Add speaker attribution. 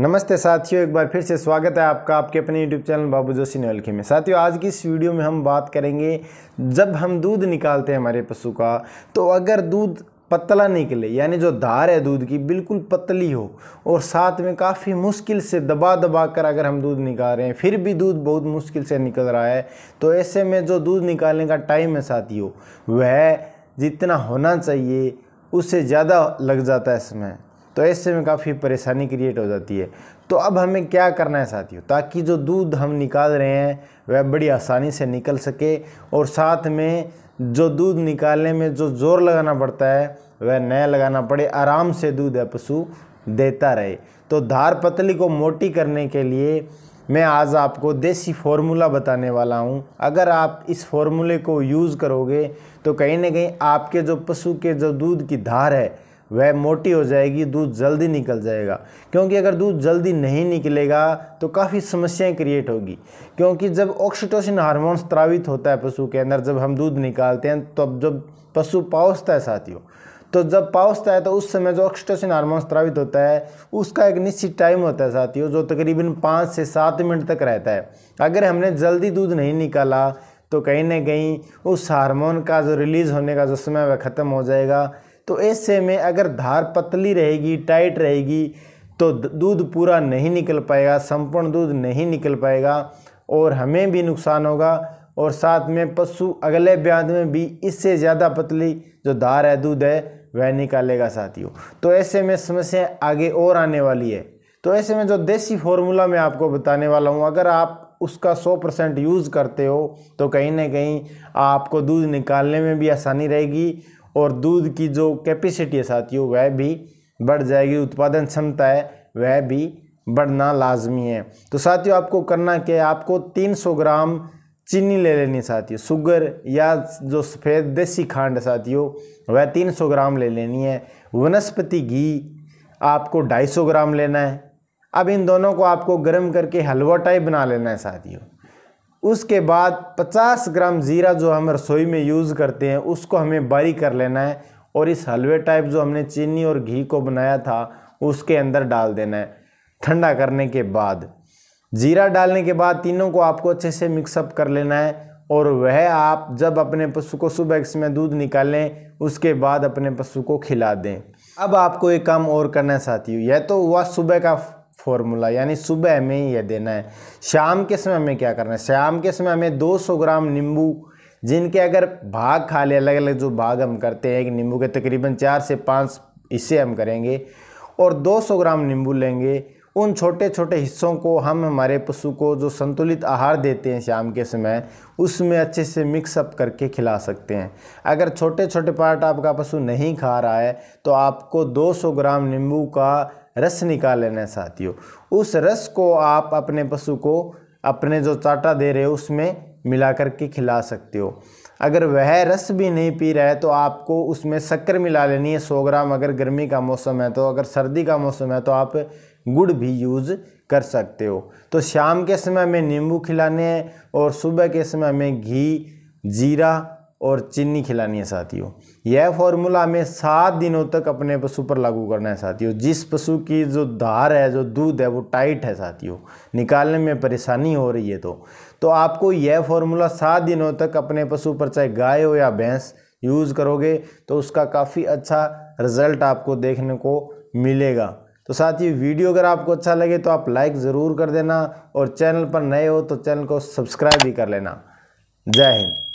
Speaker 1: नमस्ते साथियों एक बार फिर से स्वागत है आपका आपके अपने यूट्यूब चैनल बाबू जोशी नलखे में साथियों आज की इस वीडियो में हम बात करेंगे जब हम दूध निकालते हैं हमारे पशु का तो अगर दूध पतला निकले यानी जो धार है दूध की बिल्कुल पतली हो और साथ में काफ़ी मुश्किल से दबा दबा कर अगर हम दूध निकाल रहे हैं फिर भी दूध बहुत मुश्किल से निकल रहा है तो ऐसे में जो दूध निकालने का टाइम है साथियों वह जितना होना चाहिए उससे ज़्यादा लग जाता है समय तो ऐसे में काफ़ी परेशानी क्रिएट हो जाती है तो अब हमें क्या करना है साथियों ताकि जो दूध हम निकाल रहे हैं वह बड़ी आसानी से निकल सके और साथ में जो दूध निकालने में जो जोर लगाना पड़ता है वह नया लगाना पड़े आराम से दूध है पशु देता रहे तो धार पतली को मोटी करने के लिए मैं आज आपको देसी फॉर्मूला बताने वाला हूँ अगर आप इस फार्मूले को यूज़ करोगे तो कहीं ना कहीं आपके जो पशु के जो दूध की धार है वह मोटी हो जाएगी दूध जल्दी निकल जाएगा क्योंकि अगर दूध जल्दी नहीं निकलेगा तो काफ़ी समस्याएं क्रिएट होगी क्योंकि जब ऑक्सीटोसिन हार्मोन स्त्रावित होता है पशु के अंदर जब हम दूध निकालते हैं तब तो जब पशु पाउसता है साथियों तो जब पाउसता है तो उस समय जो ऑक्सीटोसिन हार्मोन स्त्रावित होता है उसका एक निश्चित टाइम होता है साथियों जो तकरीबन पाँच से सात मिनट तक रहता है अगर हमने जल्दी दूध नहीं निकाला तो कहीं ना कहीं उस हार्मोन का जो रिलीज़ होने का जो समय वह ख़त्म हो जाएगा तो ऐसे में अगर धार पतली रहेगी टाइट रहेगी तो दूध पूरा नहीं निकल पाएगा संपूर्ण दूध नहीं निकल पाएगा और हमें भी नुकसान होगा और साथ में पशु अगले ब्याज में भी इससे ज़्यादा पतली जो धार है दूध है वह निकालेगा साथियों तो ऐसे में समस्या आगे और आने वाली है तो ऐसे में जो देसी फॉर्मूला मैं आपको बताने वाला हूँ अगर आप उसका सौ परसेंट यूज़ करते हो तो कहीं ना कहीं आपको दूध निकालने में भी आसानी रहेगी और दूध की जो कैपेसिटी है साथियों वह भी बढ़ जाएगी उत्पादन क्षमता है वह भी बढ़ना लाजमी है तो साथियों आपको करना क्या है आपको 300 ग्राम चीनी ले लेनी साथियों शुगर या जो सफ़ेद देसी खांड साथियों वह 300 ग्राम ले लेनी है वनस्पति घी आपको 250 ग्राम लेना है अब इन दोनों को आपको गर्म करके हलवा टाइप बना लेना है साथियों उसके बाद 50 ग्राम ज़ीरा जो हम रसोई में यूज़ करते हैं उसको हमें बारीक कर लेना है और इस हलवे टाइप जो हमने चीनी और घी को बनाया था उसके अंदर डाल देना है ठंडा करने के बाद जीरा डालने के बाद तीनों को आपको अच्छे से मिक्सअप कर लेना है और वह आप जब अपने पशु को सुबह इसमें दूध निकालें उसके बाद अपने पशु को खिला दें अब आपको एक काम और करना है साथियों यह तो हुआ सुबह का फॉर्मूला यानी सुबह में यह देना है शाम के समय हमें क्या करना है शाम के समय दो 200 ग्राम नींबू जिनके अगर भाग खा ले अलग अलग जो भाग हम करते हैं कि नींबू के तकरीबन चार से पाँच हिस्से हम करेंगे और 200 ग्राम नींबू लेंगे उन छोटे छोटे हिस्सों को हम हमारे पशु को जो संतुलित आहार देते हैं शाम के समय उसमें अच्छे से मिक्सअप करके खिला सकते हैं अगर छोटे छोटे पार्ट आपका पशु नहीं खा रहा है तो आपको 200 ग्राम नींबू का रस निकाल लेना है साथियों उस रस को आप अपने पशु को अपने जो चाटा दे रहे हो उसमें मिला करके खिला सकते हो अगर वह रस भी नहीं पी रहा है तो आपको उसमें शक्कर मिला लेनी है सौ ग्राम अगर गर्मी का मौसम है तो अगर सर्दी का मौसम है तो आप गुड़ भी यूज़ कर सकते हो तो शाम के समय में नींबू खिलाने हैं और सुबह के समय में घी जीरा और चीनी खिलानी है साथियों यह फॉर्मूला हमें सात दिनों तक अपने पशु पर लागू करना है साथियों जिस पशु की जो धार है जो दूध है वो टाइट है साथियों निकालने में परेशानी हो रही है तो तो आपको यह फॉर्मूला सात दिनों तक अपने पशु पर चाहे गाय हो या भैंस यूज़ करोगे तो उसका काफ़ी अच्छा रिज़ल्ट आपको देखने को मिलेगा तो साथ ही वीडियो अगर आपको अच्छा लगे तो आप लाइक ज़रूर कर देना और चैनल पर नए हो तो चैनल को सब्सक्राइब भी कर लेना जय हिंद